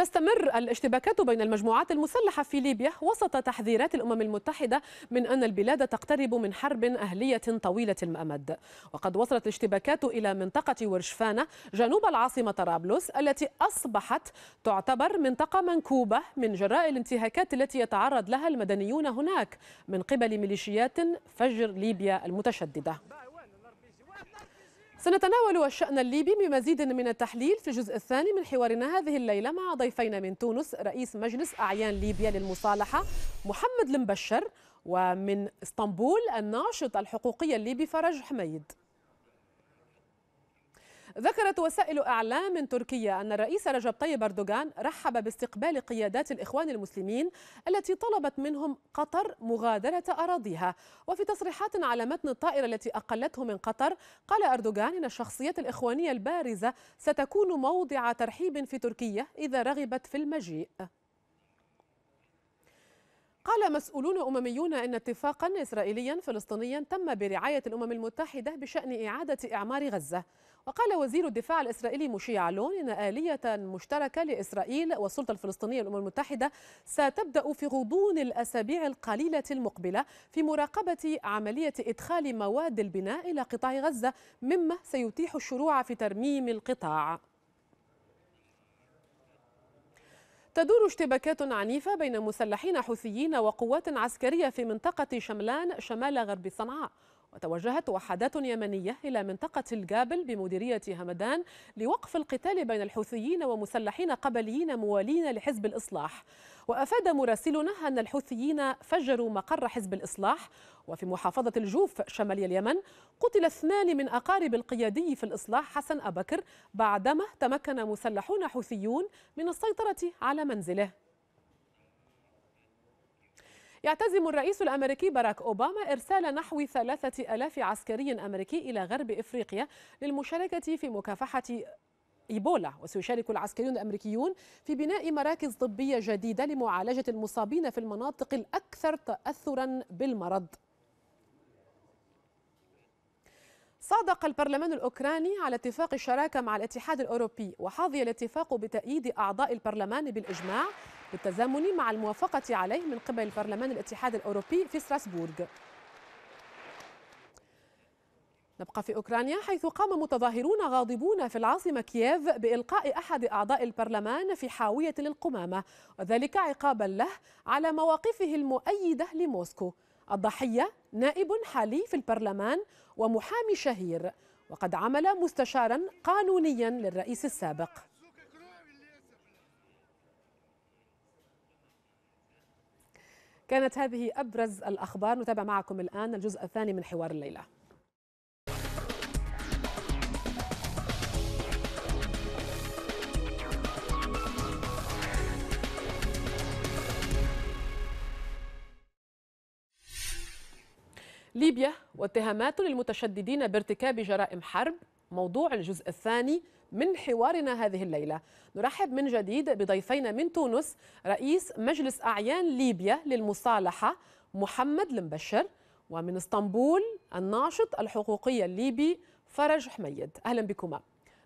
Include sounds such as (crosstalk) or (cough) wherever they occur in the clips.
تستمر الاشتباكات بين المجموعات المسلحة في ليبيا وسط تحذيرات الأمم المتحدة من أن البلاد تقترب من حرب أهلية طويلة الأمد وقد وصلت الاشتباكات إلى منطقة ورشفانة جنوب العاصمة طرابلس التي أصبحت تعتبر منطقة منكوبة من جراء الانتهاكات التي يتعرض لها المدنيون هناك من قبل ميليشيات فجر ليبيا المتشددة سنتناول الشأن الليبي بمزيد من التحليل في الجزء الثاني من حوارنا هذه الليلة مع ضيفين من تونس رئيس مجلس أعيان ليبيا للمصالحة محمد المبشر ومن اسطنبول الناشط الحقوقي الليبي فرج حميد ذكرت وسائل أعلام تركيه تركيا أن الرئيس رجب طيب أردوغان رحب باستقبال قيادات الإخوان المسلمين التي طلبت منهم قطر مغادرة أراضيها وفي تصريحات على متن الطائرة التي أقلته من قطر قال أردوغان أن الشخصيات الإخوانية البارزة ستكون موضع ترحيب في تركيا إذا رغبت في المجيء قال مسؤولون أمميون إن اتفاقا إسرائيليا فلسطينيا تم برعاية الأمم المتحدة بشأن إعادة إعمار غزة وقال وزير الدفاع الإسرائيلي مشي علون إن آلية مشتركة لإسرائيل والسلطة الفلسطينية والأمم المتحدة ستبدأ في غضون الأسابيع القليلة المقبلة في مراقبة عملية إدخال مواد البناء إلى قطاع غزة مما سيتيح الشروع في ترميم القطاع تدور اشتباكات عنيفة بين مسلحين حوثيين وقوات عسكرية في منطقة شملان شمال غرب صنعاء وتوجهت وحدات يمنية إلى منطقة الجابل بمديرية همدان لوقف القتال بين الحوثيين ومسلحين قبليين موالين لحزب الإصلاح وأفاد مراسلنا أن الحوثيين فجروا مقر حزب الإصلاح وفي محافظة الجوف شمالي اليمن قتل اثنان من أقارب القيادي في الإصلاح حسن أبكر بعدما تمكن مسلحون حوثيون من السيطرة على منزله يعتزم الرئيس الأمريكي باراك أوباما إرسال نحو ثلاثة ألاف عسكري أمريكي إلى غرب إفريقيا للمشاركة في مكافحة إيبولا وسيشارك العسكريون الأمريكيون في بناء مراكز طبية جديدة لمعالجة المصابين في المناطق الأكثر تأثرا بالمرض صادق البرلمان الأوكراني على اتفاق الشراكة مع الاتحاد الأوروبي وحظي الاتفاق بتأييد أعضاء البرلمان بالإجماع بالتزامن مع الموافقة عليه من قبل برلمان الاتحاد الأوروبي في ستراسبورغ نبقى في أوكرانيا حيث قام متظاهرون غاضبون في العاصمة كييف بإلقاء أحد أعضاء البرلمان في حاوية للقمامة وذلك عقابا له على مواقفه المؤيدة لموسكو الضحية نائب حالي في البرلمان ومحامي شهير وقد عمل مستشارا قانونيا للرئيس السابق كانت هذه أبرز الأخبار نتابع معكم الآن الجزء الثاني من حوار الليلة ليبيا واتهامات للمتشددين بارتكاب جرائم حرب موضوع الجزء الثاني من حوارنا هذه الليلة نرحب من جديد بضيفينا من تونس رئيس مجلس أعيان ليبيا للمصالحة محمد المبشر ومن اسطنبول الناشط الحقوقي الليبي فرج حميد أهلا بكما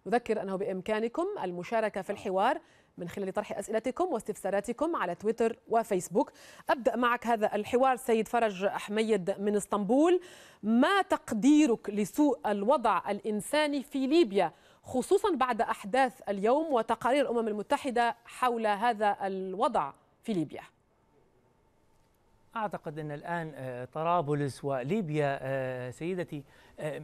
نذكر أنه بإمكانكم المشاركة في الحوار من خلال طرح أسئلتكم واستفساراتكم على تويتر وفيسبوك أبدأ معك هذا الحوار سيد فرج أحميد من اسطنبول ما تقديرك لسوء الوضع الإنساني في ليبيا خصوصا بعد أحداث اليوم وتقارير الأمم المتحدة حول هذا الوضع في ليبيا أعتقد أن الآن آه، طرابلس وليبيا آه، سيدتي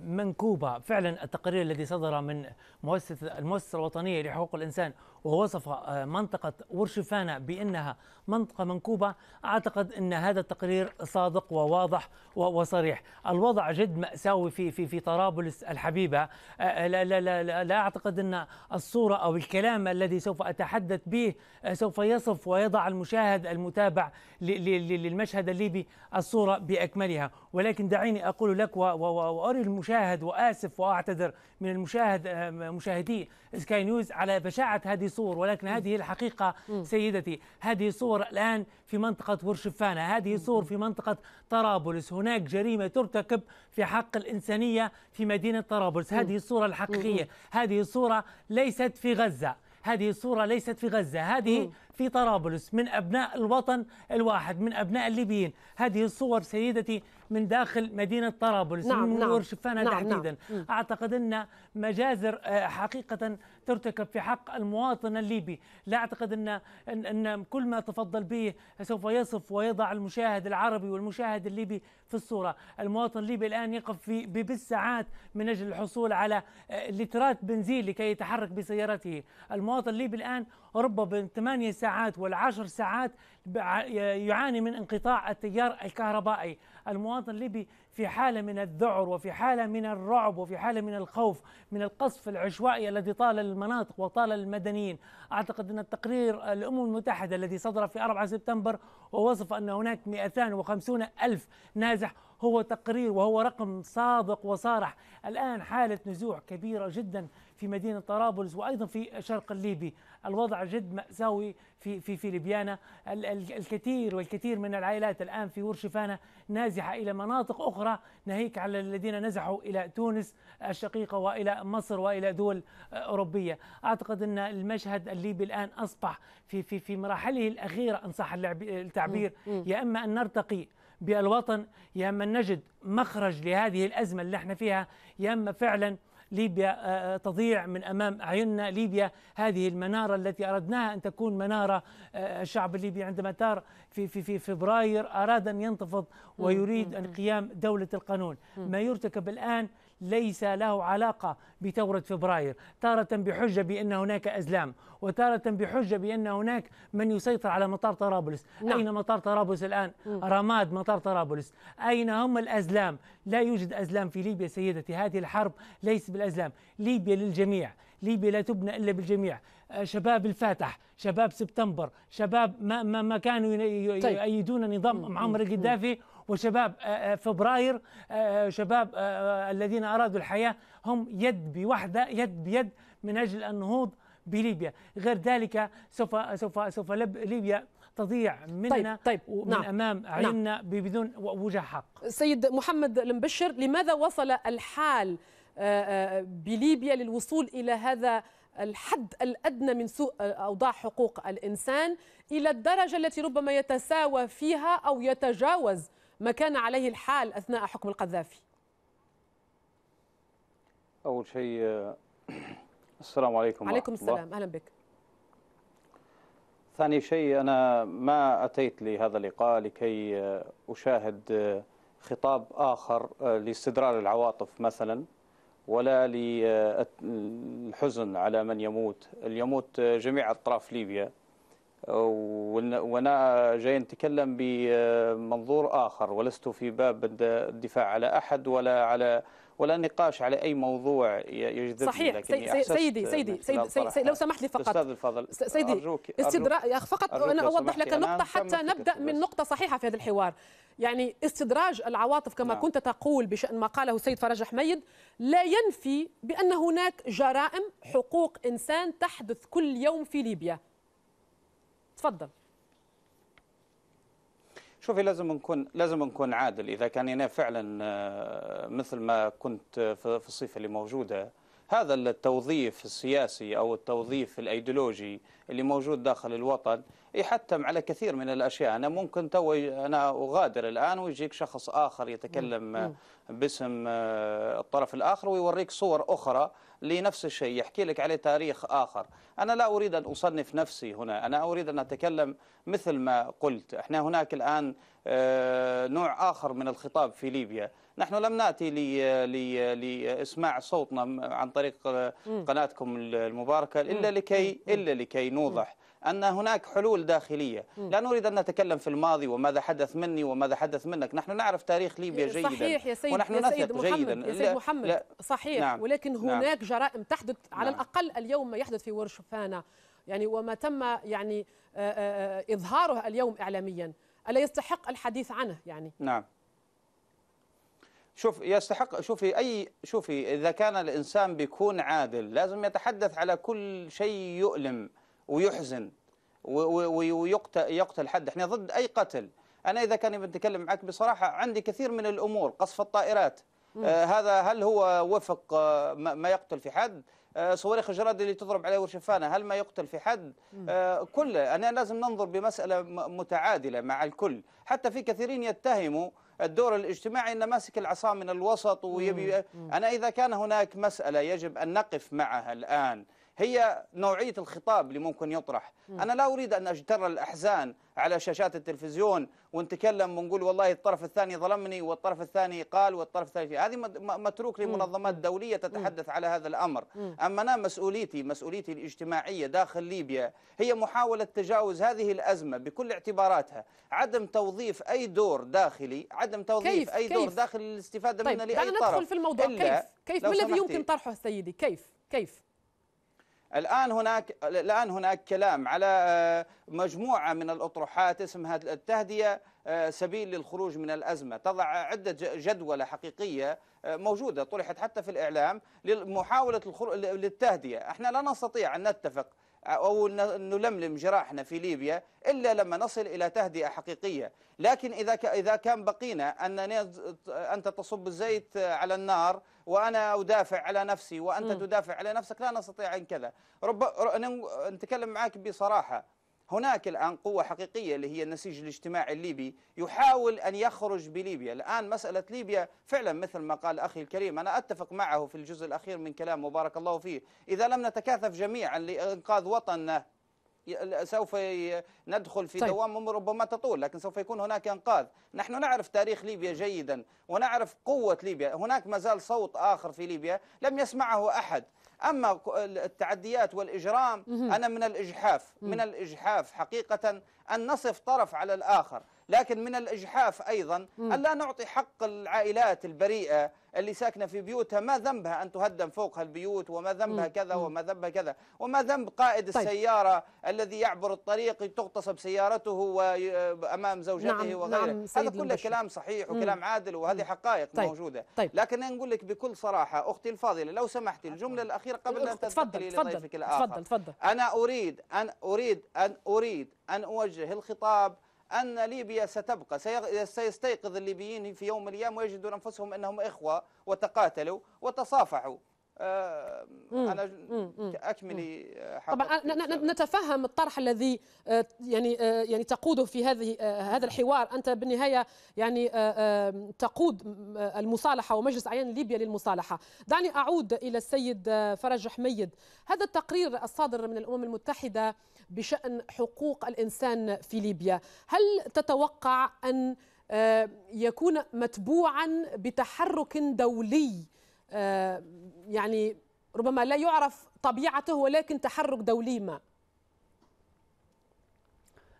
منكوبة فعلا التقرير الذي صدر من مؤسسة المؤسسة الوطنية لحقوق الإنسان ووصف آه، منطقة ورشفانة بأنها منطقة منكوبة أعتقد أن هذا التقرير صادق وواضح وصريح الوضع جد مأساوي في في في طرابلس الحبيبة آه، لا لا لا, لا أعتقد أن الصورة أو الكلام الذي سوف أتحدث به آه، سوف يصف ويضع المشاهد المتابع للمشهد الليبي الصورة بأكملها ولكن دعيني أقول لك وأريد كل المشاهد واسف واعتذر من المشاهد آه، مشاهدي سكاي نيوز على بشاعه هذه الصور ولكن هذه الحقيقه سيدتي هذه صور الان في منطقه ورشفانه هذه صور في منطقه طرابلس هناك جريمه ترتكب في حق الانسانيه في مدينه طرابلس هذه الصوره الحقيقيه هذه الصوره ليست في غزه هذه الصورة ليست في غزة هذه في طرابلس من أبناء الوطن الواحد من أبناء الليبيين هذه الصور سيدتي من داخل مدينة طرابلس نعم من نعم شفناها نعم تحديدا نعم أعتقد أن مجازر آه، حقيقة ترتكب في حق المواطن الليبي لا أعتقد أن, أن كل ما تفضل به سوف يصف ويضع المشاهد العربي والمشاهد الليبي في الصورة المواطن الليبي الآن يقف في بالساعات من أجل الحصول على آه، لترات بنزين لكي يتحرك بسيارته المواطن الليبي الآن ربما 8 ساعات الساعات والعشر ساعات يعاني من انقطاع التيار الكهربائي المواطن الليبي في حالة من الذعر وفي حالة من الرعب وفي حالة من الخوف من القصف العشوائي الذي طال المناطق وطال المدنيين أعتقد أن التقرير الأمم المتحدة الذي صدر في 4 سبتمبر ووصف أن هناك 250 ألف نازح هو تقرير وهو رقم صادق وصارح الآن حالة نزوح كبيرة جداً في مدينة طرابلس وأيضا في شرق الليبي الوضع جد مأساوي في, في, في ليبيانا الكثير والكثير من العائلات الآن في ورشفانة نازحة إلى مناطق أخرى ناهيك على الذين نزحوا إلى تونس الشقيقة وإلى مصر وإلى دول أوروبية أعتقد أن المشهد الليبي الآن أصبح في, في, في مراحله الأخيرة أن صح التعبير يا إما أن نرتقي بالوطن يا اما نجد مخرج لهذه الازمه اللي احنا فيها يا اما فعلا ليبيا آه، آه، تضيع من امام اعيننا ليبيا هذه المناره التي اردناها ان تكون مناره آه، الشعب الليبي عندما تار في في في فبراير اراد ان ينتفض ويريد ان قيام دوله القانون ما يرتكب الان ليس له علاقة بثورة فبراير تارة بحجة بأن هناك أزلام وتارة بحجة بأن هناك من يسيطر على مطار طرابلس نعم. أين مطار طرابلس الآن؟ م. رماد مطار طرابلس أين هم الأزلام؟ لا يوجد أزلام في ليبيا سيدتي هذه الحرب ليس بالأزلام ليبيا للجميع ليبيا لا تبنى إلا بالجميع آه، شباب الفاتح شباب سبتمبر شباب ما, ما, ما كانوا طيب. يؤيدون نظام معمر القذافي وشباب آه، آه، فبراير آه، شباب الذين أرادوا الحياة هم يد بوحدة يد بيد من أجل النهوض بليبيا غير ذلك سوف سوف سوف ليبيا تضيع منا طيب طيب ومن نعم امام عيننا نعم بدون وجه حق سيد محمد المبشر لماذا وصل الحال بليبيا للوصول الى هذا الحد الادنى من سوء اوضاع حقوق الانسان الى الدرجه التي ربما يتساوى فيها او يتجاوز ما كان عليه الحال أثناء حكم القذافي أول شيء آه، (clears throat) السلام عليكم عليكم السلام الله. أهلا بك ثاني شيء أنا ما أتيت لهذا اللقاء لكي آه، أشاهد آه، خطاب آخر لاستدرار العواطف مثلا ولا للحزن على من يموت اليموت جميع أطراف ليبيا وانا جاي نتكلم بمنظور اخر ولست في باب الدفاع على احد ولا على ولا نقاش على اي موضوع يجذبني صحيح سي سيدي سيدي سيدي, سيدي لو سمحت لي فقط استاذ الفضل سيدي أرجوك استدراج فقط انا اوضح لك نقطه حتى نبدا من نقطه صحيحه في هذا الحوار يعني استدراج العواطف كما نعم. كنت تقول بشان ما قاله السيد فرج حميد لا ينفي بان هناك جرائم حقوق انسان تحدث كل يوم في ليبيا تفضل شوفي لازم نكون لازم نكون عادل اذا كان هنا فعلا آه، مثل ما كنت آه، في الصفه اللي موجوده هذا التوظيف السياسي أو التوظيف الأيديولوجي اللي موجود داخل الوطن يحتم على كثير من الأشياء أنا ممكن تو أنا أغادر الآن ويجيك شخص آخر يتكلم باسم آه، الطرف الآخر ويوريك صور أخرى لنفس الشيء يحكي لك عليه تاريخ آخر أنا لا أريد أن أصنف نفسي هنا أنا أريد أن أتكلم مثل ما قلت احنا هناك الآن آه، نوع آخر من الخطاب في ليبيا نحن لم نأتي لإسماع صوتنا عن طريق آه، قناتكم المباركة إلا لكي, إلا لكي نوضح أن هناك حلول داخلية لا نريد أن نتكلم في الماضي وماذا حدث مني وماذا حدث منك نحن نعرف تاريخ ليبيا جيدا صحيح يا سيد, ونحن يا سيد محمد, جيداً. يا سيد محمد لا صحيح نعم ولكن نعم. هناك نعم جرائم تحدث على نعم الأقل اليوم ما يحدث في ورشفانا يعني وما تم يعني آه، آه، إظهاره اليوم إعلاميا ألا يستحق الحديث عنه يعني نعم شوف يستحق شوفي اي شوفي اذا كان الانسان بيكون عادل لازم يتحدث على كل شيء يؤلم ويحزن ويقتل حد احنا ضد اي قتل انا اذا كان بتكلم معك بصراحه عندي كثير من الامور قصف الطائرات آه هذا هل هو وفق آه ما يقتل في حد آه صواريخ الجراد اللي تضرب عليه ورشفانه هل ما يقتل في حد آه كله انا لازم ننظر بمساله متعادله مع الكل حتى في كثيرين يتهموا الدور الاجتماعي أنه ماسك العصا من الوسط ويبي أنا إذا كان هناك مسألة يجب أن نقف معها الآن هي نوعية الخطاب اللي ممكن يطرح م. أنا لا أريد أن أجتر الأحزان على شاشات التلفزيون ونتكلم ونقول والله الطرف الثاني ظلمني والطرف الثاني قال والطرف الثالث هذه متروك لمنظمات دولية تتحدث على هذا الأمر أما أنا مسؤوليتي مسؤوليتي الاجتماعية داخل ليبيا هي محاولة تجاوز هذه الأزمة بكل اعتباراتها عدم توظيف أي دور داخلي عدم توظيف كيف أي كيف دور داخل الاستفادة طيب منه لأي طرف ندخل في الموضوع كيف كيف ما الذي يمكن طرحه سيدي كيف كيف الآن هناك الآن هناك كلام على آه، مجموعة من الأطروحات اسمها التهدئة آه، سبيل للخروج من الأزمة تضع عدة جدولة حقيقية آه، موجودة طرحت حتى في الإعلام لمحاولة للتهدئة احنا لا نستطيع أن نتفق أو نلملم جراحنا في ليبيا إلا لما نصل إلى تهدئة حقيقية لكن إذا إذا كان بقينا ان أنت تصب الزيت على النار وأنا أدافع على نفسي وأنت م. تدافع على نفسك لا نستطيع أن كذا رب نتكلم معك بصراحة هناك الآن قوة حقيقية اللي هي النسيج الاجتماعي الليبي يحاول أن يخرج بليبيا الآن مسألة ليبيا فعلا مثل ما قال أخي الكريم أنا أتفق معه في الجزء الأخير من كلام مبارك الله فيه إذا لم نتكاثف جميعا لإنقاذ وطننا سوف ندخل في طيب. دوام ربما تطول لكن سوف يكون هناك انقاذ نحن نعرف تاريخ ليبيا جيدا ونعرف قوة ليبيا هناك ما زال صوت آخر في ليبيا لم يسمعه أحد أما التعديات والإجرام أنا من الإجحاف من الإجحاف حقيقة أن نصف طرف على الآخر لكن من الإجحاف أيضا أن لا نعطي حق العائلات البريئة اللي ساكنة في بيوتها ما ذنبها أن تهدم فوقها البيوت وما ذنبها كذا وما ذنبها كذا وما ذنب قائد طيب. السيارة الذي يعبر الطريق تغتصب سيارته آه، أمام زوجته نعم وغيره نعم هذا كله كلام صحيح وكلام مم. عادل وهذه حقائق طيب. موجودة طيب. لكن أنا نقول لك بكل صراحة أختي الفاضلة لو سمحتي الجملة الأخيرة قبل أن تنتقلي لضيفك الآخر تفضل تفضل أنا أريد أن أريد أن أريد أن أوجه الخطاب أن ليبيا ستبقى سيستيقظ الليبيين في يوم من الأيام ويجدوا أنفسهم أنهم إخوة وتقاتلوا وتصافحوا آه، انا اكملي آه، طبعا نتفهم الطرح الذي آه، يعني يعني تقوده في هذه هذا الحوار انت بالنهايه يعني تقود المصالحه ومجلس اعيان ليبيا للمصالحه دعني اعود الى السيد فرج حميد هذا التقرير الصادر من الامم المتحده بشأن حقوق الإنسان في ليبيا هل تتوقع أن آه، يكون متبوعا بتحرك دولي آه، يعني ربما لا يعرف طبيعته ولكن تحرك دولي ما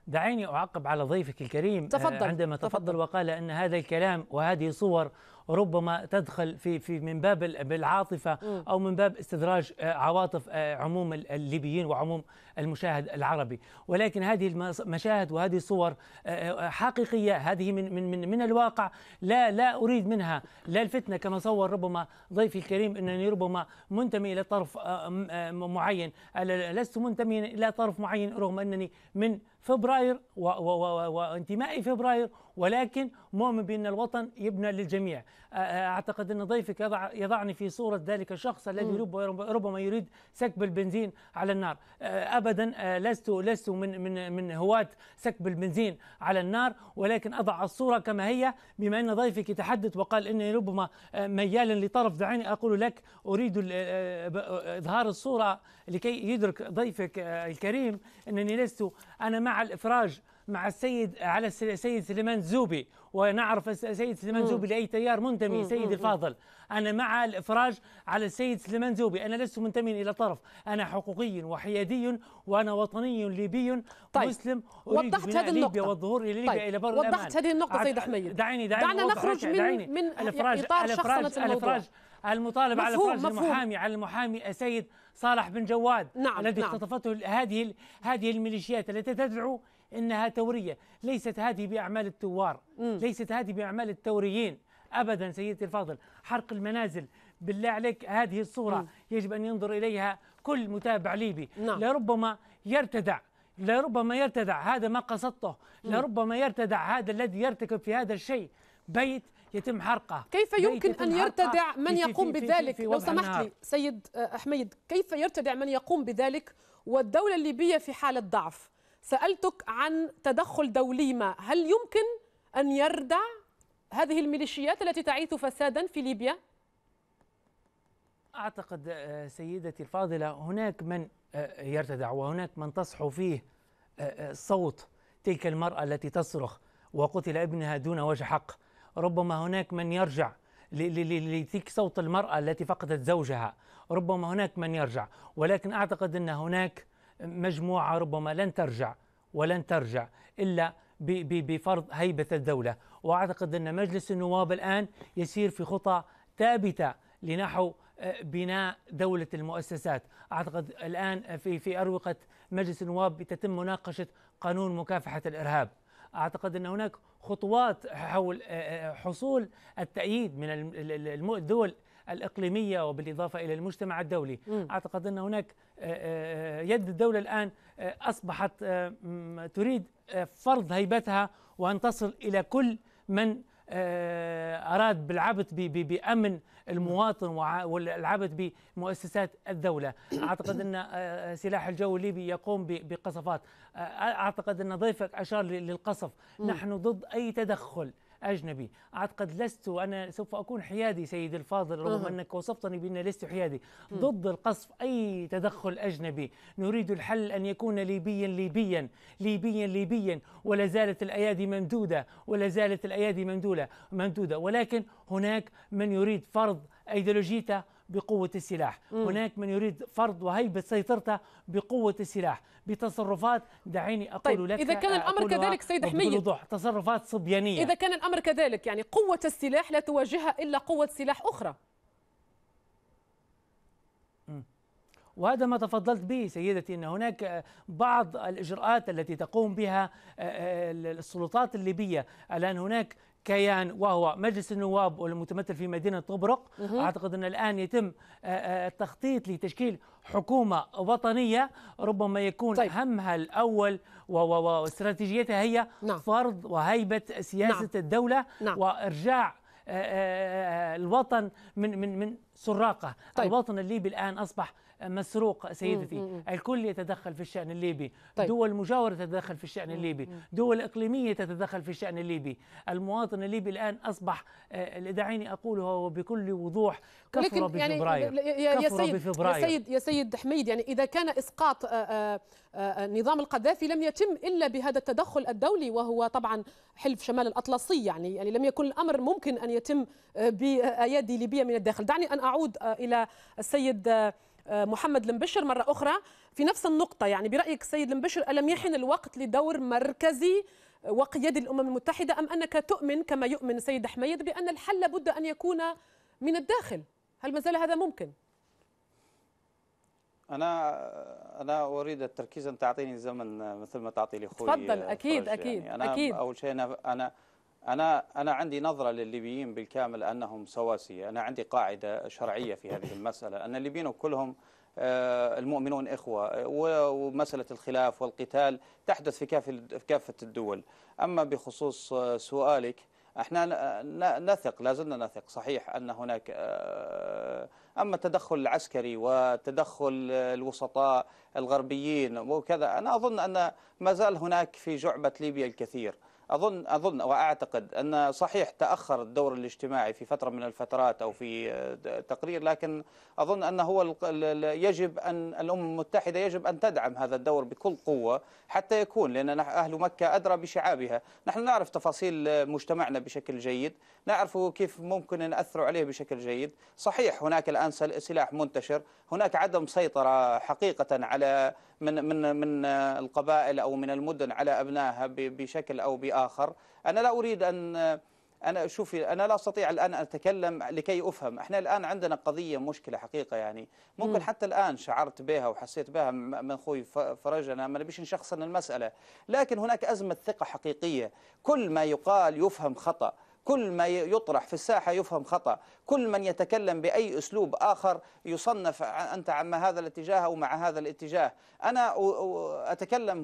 دعيني أعقب على ضيفك الكريم آه، تفضل. عندما تفضل, تفضل وقال أن هذا الكلام وهذه صور ربما تدخل في في من باب بالعاطفه او من باب استدراج آه، عواطف آه، عموم الليبيين وعموم المشاهد العربي ولكن هذه المشاهد وهذه الصور آه، حقيقيه هذه من من من, من الواقع لا لا اريد منها لا الفتنه كما صور ربما ضيفي الكريم انني ربما منتمي الى طرف معين لست منتميا الى طرف معين رغم انني من فبراير وانتمائي فبراير ولكن مؤمن بأن الوطن يبنى للجميع أعتقد أن ضيفك يضع يضعني في صورة ذلك الشخص الذي ربما يريد سكب البنزين على النار أبدا لست لست من من من هواة سكب البنزين على النار ولكن أضع الصورة كما هي بما أن ضيفك يتحدث وقال إني ربما ميالا لطرف دعيني أقول لك أريد إظهار الصورة لكي يدرك ضيفك الكريم أنني لست أنا مع الإفراج مع السيد على السيد سليمان زوبي ونعرف السيد سليمان زوبي لاي تيار منتمي سيدي الفاضل انا مع الافراج على السيد سليمان زوبي انا لست منتميا الى طرف انا حقوقي وحيادي وانا وطني ليبي طيب. مسلم وضحت هذه النقطه ليبيا والظهور الى ليبيا طيب. الى بر وضحت الأمان. هذه النقطه سيد حميد دعيني دعيني دعنا نخرج من دعيني. من الافراج اطار الافراج شخصنه الموضوع الافراج المطالبه على فرج المحامي على المحامي السيد صالح بن جواد نعم الذي نعم. اختطفته هذه هذه الميليشيات التي تدعو إنها تورية ليست هذه بأعمال الثوار ليست هذه بأعمال الثوريين أبدا سيدتي الفاضل حرق المنازل بالله عليك هذه الصورة م. يجب أن ينظر إليها كل متابع ليبي نعم. لربما يرتدع لربما يرتدع هذا ما قصدته م. لربما يرتدع هذا الذي يرتكب في هذا الشيء بيت يتم حرقه كيف يمكن أن يرتدع من يقوم في في بذلك في لو سمحت لي سيد حميد كيف يرتدع من يقوم بذلك والدولة الليبية في حالة ضعف سألتك عن تدخل دولي ما هل يمكن أن يردع هذه الميليشيات التي تعيث فسادا في ليبيا؟ أعتقد آه، سيدتي الفاضلة هناك من آه، يرتدع وهناك من تصحو فيه آه، صوت تلك المرأة التي تصرخ وقتل ابنها دون وجه حق ربما هناك من يرجع لتلك صوت المرأة التي فقدت زوجها ربما هناك من يرجع ولكن أعتقد أن هناك مجموعة ربما لن ترجع ولن ترجع إلا بفرض هيبة الدولة وأعتقد أن مجلس النواب الآن يسير في خطى ثابتة لنحو آه، بناء دولة المؤسسات أعتقد الآن في, في أروقة مجلس النواب تتم مناقشة قانون مكافحة الإرهاب أعتقد أن هناك خطوات حول آه، آه، حصول التأييد من الدول الإقليمية وبالإضافة إلى المجتمع الدولي م. أعتقد أن هناك آه، آه، آه، يد الدولة الآن أصبحت تريد فرض هيبتها وأن تصل إلى كل من أراد بالعبث بأمن المواطن والعبث بمؤسسات الدولة (coughs) أعتقد أن سلاح الجو الليبي يقوم بقصفات أعتقد أن ضيفك أشار للقصف نحن ضد أي تدخل أجنبي أعتقد لست أنا سوف أكون حيادي سيدي الفاضل رغم أنك وصفتني بأن لست حيادي ضد القصف أي تدخل أجنبي نريد الحل أن يكون ليبيا ليبيا ليبيا ليبيا ولا زالت الأيادي ممدودة ولا زالت الأيادي ممدودة ممدودة ولكن هناك من يريد فرض أيديولوجيته بقوة السلاح مم. هناك من يريد فرض وهيبة سيطرته بقوة السلاح بتصرفات دعيني أقول طيب لك إذا كان آه، الأمر كذلك سيد حميد تصرفات صبيانية إذا كان الأمر كذلك يعني قوة السلاح لا تواجهها إلا قوة سلاح أخرى وهذا ما تفضلت به سيدتي ان هناك آه، بعض الاجراءات التي تقوم بها آه، السلطات الليبيه الان هناك كيان وهو مجلس النواب والمتمثل في مدينة طبرق أعتقد أن الآن يتم آه، آه، التخطيط لتشكيل حكومة وطنية ربما يكون طيب. همها الأول واستراتيجيتها هي نعم. فرض وهيبة سياسة نعم. الدولة نعم. وإرجاع آه، الوطن من من من سراقه طيب. الوطن الليبي الآن أصبح مسروق سيدتي الكل يتدخل في الشأن الليبي طيب. دول مجاورة تتدخل في الشأن الليبي دول إقليمية تتدخل في الشأن الليبي المواطن الليبي الآن أصبح آه، دعيني أقولها وبكل وضوح كفر بفبراير يعني يا, كفر سيد بفبراير. يا سيد يا سيد حميد يعني إذا كان إسقاط آه، آه، نظام القذافي لم يتم إلا بهذا التدخل الدولي وهو طبعا حلف شمال الأطلسي يعني يعني لم يكن الأمر ممكن أن يتم بأيادي ليبية من الداخل دعني أن أعود إلى السيد محمد المبشر مرة أخرى في نفس النقطة يعني برأيك السيد المبشر ألم يحن الوقت لدور مركزي وقيادة الأمم المتحدة أم أنك تؤمن كما يؤمن السيد حميد بأن الحل لابد أن يكون من الداخل هل ما زال هذا ممكن؟ أنا أنا أريد التركيز أن تعطيني زمن مثل ما تعطي لأخوي تفضل أكيد يعني أكيد يعني أنا أكيد أول شيء أنا أنا أنا أنا عندي نظرة للليبيين بالكامل أنهم سواسية، أنا عندي قاعدة شرعية في هذه المسألة، أن الليبيين كلهم آه، المؤمنون إخوة، ومسألة الخلاف والقتال تحدث في كافة الدول، أما بخصوص آه، سؤالك احنا نثق لا زلنا نثق صحيح ان هناك آه، اما التدخل العسكري وتدخل الوسطاء الغربيين وكذا انا اظن ان ما زال هناك في جعبه ليبيا الكثير أظن أظن وأعتقد أن صحيح تأخر الدور الاجتماعي في فترة من الفترات أو في آه، تقرير لكن أظن أنه هو يجب أن الأمم المتحدة يجب أن تدعم هذا الدور بكل قوة حتى يكون لأن أهل مكة أدرى بشعابها نحن نعرف تفاصيل مجتمعنا بشكل جيد نعرف كيف ممكن نأثر عليه بشكل جيد صحيح هناك الآن سلاح منتشر هناك عدم سيطرة حقيقة على من من من القبائل أو من المدن على أبنائها بشكل أو بآخر الآخر أنا لا أريد أن أنا شوفي أنا لا أستطيع الآن أن أتكلم لكي أفهم إحنا الآن عندنا قضية مشكلة حقيقة يعني ممكن م. حتى الآن شعرت بها وحسيت بها من أخوي فرجنا ما نبيش نشخصن المسألة لكن هناك أزمة ثقة حقيقية كل ما يقال يفهم خطأ كل ما يطرح في الساحة يفهم خطأ كل من يتكلم بأي أسلوب آخر يصنف أنت عما هذا الاتجاه أو مع هذا الاتجاه أنا أتكلم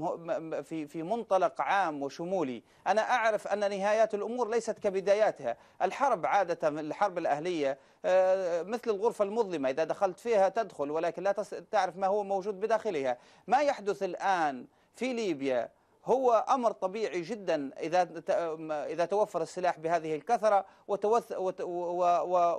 في في منطلق عام وشمولي أنا أعرف أن نهايات الأمور ليست كبداياتها الحرب عادة الحرب الأهلية آه، مثل الغرفة المظلمة إذا دخلت فيها تدخل ولكن لا تعرف ما هو موجود بداخلها ما يحدث الآن في ليبيا هو أمر طبيعي جدا إذا إذا توفر السلاح بهذه الكثرة وتوث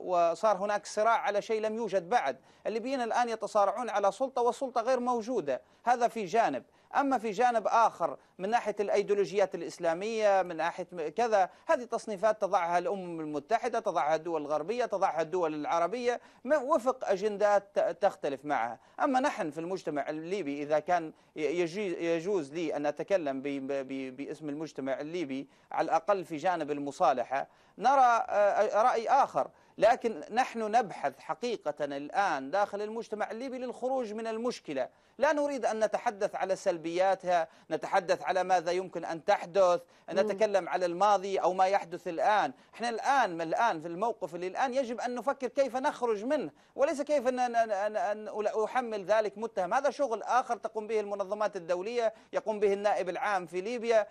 وصار هناك صراع على شيء لم يوجد بعد الليبيين الآن يتصارعون على سلطة والسلطة غير موجودة هذا في جانب أما في جانب آخر من ناحية الأيديولوجيات الإسلامية من ناحية كذا هذه تصنيفات تضعها الأمم المتحدة تضعها الدول الغربية تضعها الدول العربية وفق أجندات تختلف معها أما نحن في المجتمع الليبي إذا كان يجوز لي أن أتكلم باسم المجتمع الليبي على الأقل في جانب المصالحة نرى رأي آخر لكن نحن نبحث حقيقة الآن داخل المجتمع الليبي للخروج من المشكلة لا نريد أن نتحدث على سلبياتها نتحدث على ماذا يمكن أن تحدث نتكلم على الماضي أو ما يحدث الآن إحنا الآن من الآن في الموقف اللي الآن يجب أن نفكر كيف نخرج منه وليس كيف أن, أن, أن, أن أحمل ذلك متهم هذا شغل آخر تقوم به المنظمات الدولية يقوم به النائب العام في ليبيا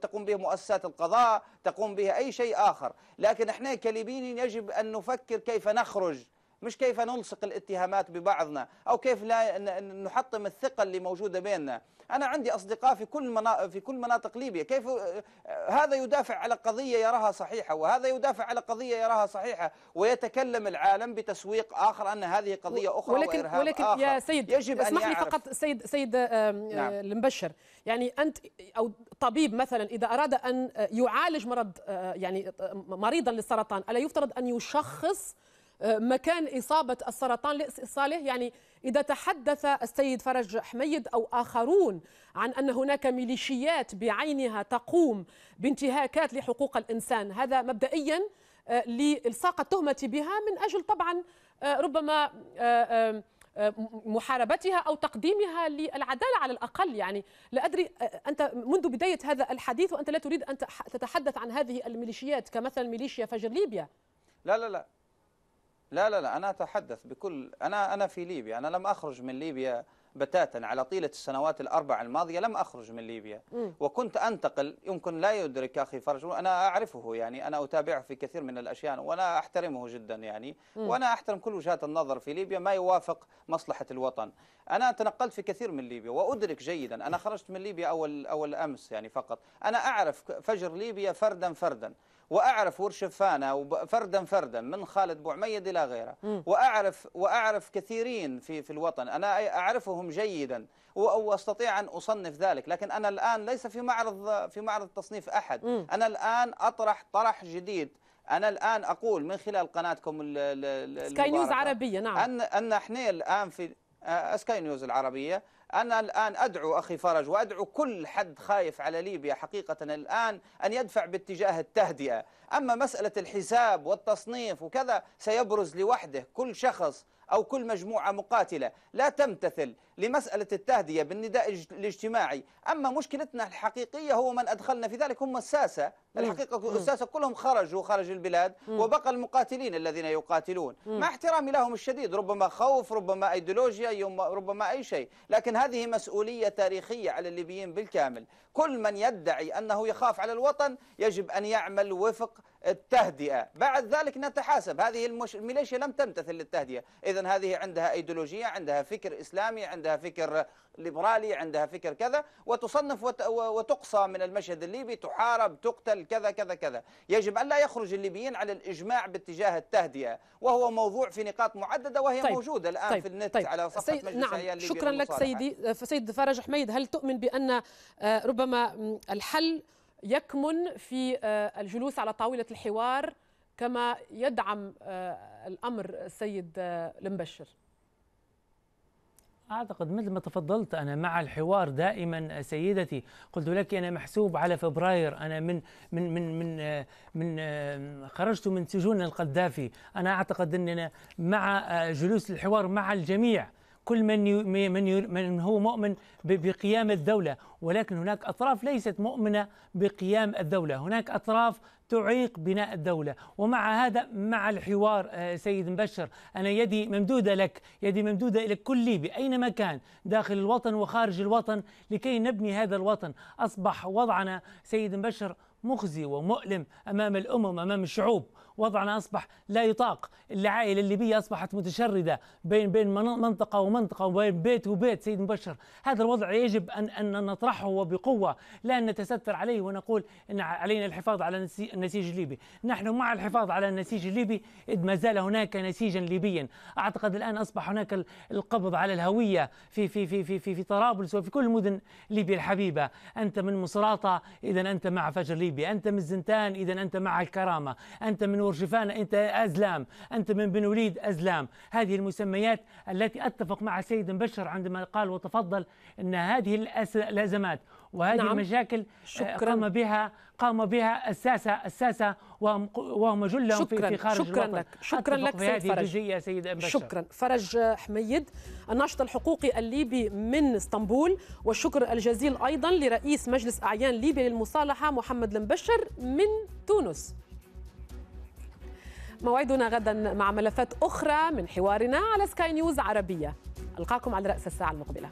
تقوم به مؤسسات القضاء تقوم به أي شيء آخر لكن إحنا كليبيين يجب أن نفكر كيف نخرج مش كيف نلصق الاتهامات ببعضنا أو كيف لا نحطم الثقة اللي موجودة بيننا أنا عندي أصدقاء في كل في كل مناطق ليبيا كيف آه، هذا يدافع على قضية يراها صحيحة وهذا يدافع على قضية يراها صحيحة ويتكلم العالم بتسويق آخر أن هذه قضية أخرى ولكن, وإرهاب ولكن آخر يا سيد يجب اسمح أن لي فقط سيد سيد آه، نعم. المبشر يعني أنت أو طبيب مثلا إذا أراد أن يعالج مرض آه، يعني مريضا للسرطان ألا يفترض أن يشخص آه، مكان إصابة السرطان لإصاله صالح يعني إذا تحدث السيد فرج حميد أو آخرون عن أن هناك ميليشيات بعينها تقوم بانتهاكات لحقوق الإنسان هذا مبدئيا آه، لإلصاق التهمة بها من أجل طبعا آه، ربما محاربتها او تقديمها للعداله على الاقل يعني لا ادري انت منذ بدايه هذا الحديث وانت لا تريد ان تتحدث عن هذه الميليشيات كمثلا ميليشيا فجر ليبيا لا لا لا لا لا لا أنا أتحدث بكل أنا أنا في ليبيا أنا لم أخرج من ليبيا بتاتا على طيلة السنوات الأربع الماضية لم أخرج من ليبيا م. وكنت أنتقل يمكن لا يدرك أخي فرج أنا أعرفه يعني أنا أتابعه في كثير من الأشياء وأنا أحترمه جدا يعني م. وأنا أحترم كل وجهات النظر في ليبيا ما يوافق مصلحة الوطن أنا تنقلت في كثير من ليبيا وأدرك جيدا أنا خرجت من ليبيا أول, أول أمس يعني فقط أنا أعرف فجر ليبيا فردا فردا واعرف ورش فانا فردا فردا من خالد بوعميد الى غيره واعرف واعرف كثيرين في في الوطن انا اعرفهم جيدا واستطيع ان اصنف ذلك لكن انا الان ليس في معرض في معرض تصنيف احد انا الان اطرح طرح جديد أنا الآن أقول من خلال قناتكم سكاي نيوز عربية نعم أن أن احنا الآن في آه، سكاي نيوز العربية أنا الآن أدعو أخي فرج وأدعو كل حد خايف على ليبيا حقيقة الآن أن يدفع باتجاه التهدئة أما مسألة الحساب والتصنيف وكذا سيبرز لوحده كل شخص أو كل مجموعة مقاتلة لا تمتثل لمسألة التهدية بالنداء الاجتماعي أما مشكلتنا الحقيقية هو من أدخلنا في ذلك هم الساسة نعم. الحقيقة نعم. الساسة كلهم خرجوا خارج البلاد نعم. وبقى المقاتلين الذين يقاتلون مع احترامي لهم الشديد ربما خوف ربما أيديولوجيا ربما أي شيء لكن هذه مسؤولية تاريخية على الليبيين بالكامل كل من يدعي أنه يخاف على الوطن يجب أن يعمل وفق التهدئة بعد ذلك نتحاسب هذه الميليشيا لم تمتثل للتهدئة إذا هذه عندها أيديولوجية عندها فكر إسلامي عندها عندها فكر ليبرالي عندها فكر كذا وتصنف وتقصى من المشهد الليبي تحارب تقتل كذا كذا كذا يجب أن لا يخرج الليبيين على الإجماع باتجاه التهدئة وهو موضوع في نقاط معددة وهي طيب موجودة الآن طيب في النت طيب على صفحة سيد مجلس نعم شكرا لك سيدي سيد فرج حميد هل تؤمن بأن آه، ربما الحل يكمن في آه، الجلوس على طاولة الحوار كما يدعم آه، الأمر السيد المبشر أعتقد مثل ما تفضلت أنا مع الحوار دائما سيدتي قلت لك أنا محسوب على فبراير أنا من من من من من خرجت من سجون القذافي أنا أعتقد أننا مع آه، جلوس الحوار مع الجميع كل من من من هو مؤمن بقيام الدولة ولكن هناك أطراف ليست مؤمنة بقيام الدولة هناك أطراف تعيق بناء الدولة ومع هذا مع الحوار آه، سيد مبشر أنا يدي ممدودة لك يدي ممدودة إلى كل ليبي أينما كان داخل الوطن وخارج الوطن لكي نبني هذا الوطن أصبح وضعنا سيد مبشر مخزي ومؤلم أمام الأمم أمام الشعوب وضعنا أصبح لا يطاق العائلة الليبية أصبحت متشردة بين بين منطقة ومنطقة وبين بيت وبيت سيد مبشر هذا الوضع يجب أن أن نطرحه وبقوة لا نتستر عليه ونقول أن علينا الحفاظ على النسيج الليبي نحن مع الحفاظ على النسيج الليبي إذ ما زال هناك نسيجا ليبيا أعتقد الآن أصبح هناك القبض على الهوية في في في في في, في طرابلس وفي كل مدن ليبيا الحبيبة أنت من مصراتة إذا أنت مع فجر ليبيا أنت من الزنتان إذا أنت مع الكرامة أنت من ورشفانة أنت أزلام أنت من بن وليد أزلام هذه المسميات التي أتفق مع السيد مبشر عندما قال وتفضل أن هذه الأزمات وهذه نعم. المشاكل آه، شكرا. قام بها قام بها الساسه الساسه وهم جلهم في خارج شكرا الوطن. لك شكرا لك سيد هذه فرج سيد شكرا فرج حميد الناشط الحقوقي الليبي من اسطنبول والشكر الجزيل ايضا لرئيس مجلس اعيان ليبيا للمصالحه محمد المبشر من تونس موعدنا غدا مع ملفات أخرى من حوارنا على سكاي نيوز عربية ألقاكم على رأس الساعة المقبلة